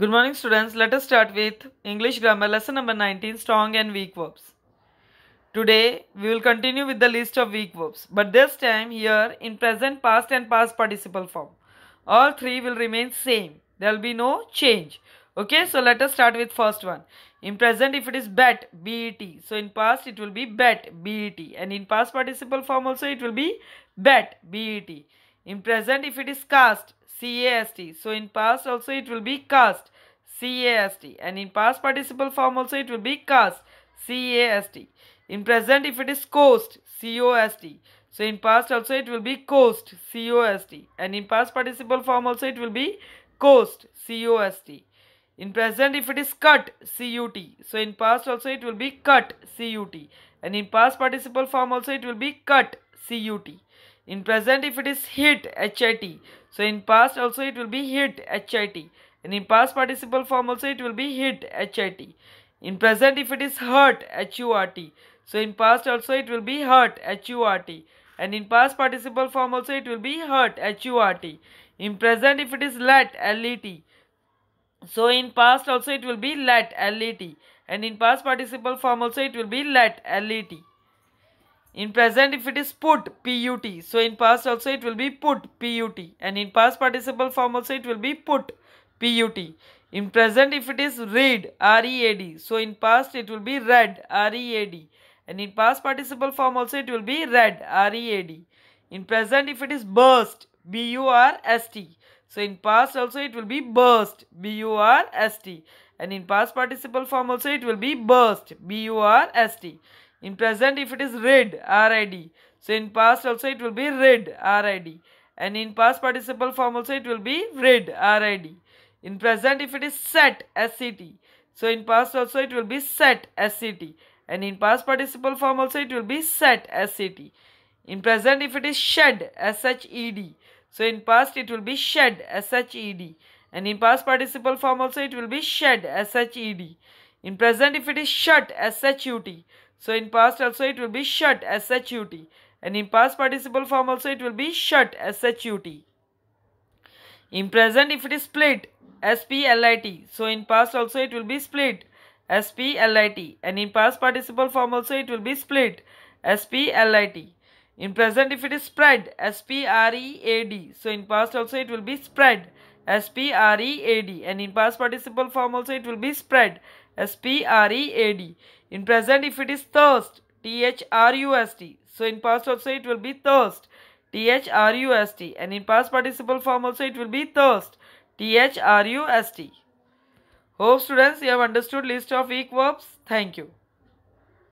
Good morning students. Let us start with English grammar lesson number 19 strong and weak verbs. Today we will continue with the list of weak verbs but this time here in present past and past participle form. All three will remain same. There will be no change. Okay so let us start with first one. In present if it is bet BET. So in past it will be bet BET and in past participle form also it will be bet BET. In present if it is cast C-A-S-T. So in past also it will be cast. C-A-S-T. And in past participle form also it will be cast. C-A-S-T. In present if it is coast. C-O-S-T. So in past also it will be coast. C-O-S-T. And in past participle form also it will be coast. C-O-S-T. In present if it is cut. C-U-T. So in past also it will be cut. C-U-T. And in past participle form also it will be cut. C-U-T. In present, if it is hit, HIT. So in past also it will be hit, HIT. And in past participle form also it will be hit, HIT. In present, if it is hurt, HURT. So in past also it will be hurt, HURT. And in past participle form also it will be hurt, HURT. In present, if it is let, LET. So in past also it will be let, LET. And in past participle form also it will be let, LET. In present, if it is put, P-U-T. So, in past also it will be put, P-U-T. And in past participle form also it will be put, P-U-T. In present, if it is read, R-E-A-D. So, in past it will be read, R-E-A-D. And in past participle form also it will be read, R-E-A-D. In present, if it is burst, B-U-R-S-T. So, in past also it will be burst, B-U-R-S-T. And in past participle form also it will be burst, B-U-R-S-T. In present, if it is read, RID. So in past also it will be read, RID. And in past participle form also it will be read, RID. In present, if it is set, SCT. So in past also it will be set, SCT. And in past participle form also it will be set, SCT. In present, if it is shed, SHED. So in past it will be shed, SHED. And in past participle form also it will be shed, SHED. In present, if it is shut, SHUT. So in past also it will be shut as shut and in past participle form also it will be shut as shut. In present if it is split split so in past also it will be split split and in past participle form also it will be split split. In present if it is spread spread so in past also it will be spread spread and in past participle form also it will be spread S P R E A D. In present, if it is thirst, T H R U S T. So in past also it will be thirst, T H R U S T. And in past participle form also it will be thirst, T H R U S T. Hope students you have understood list of weak verbs. Thank you.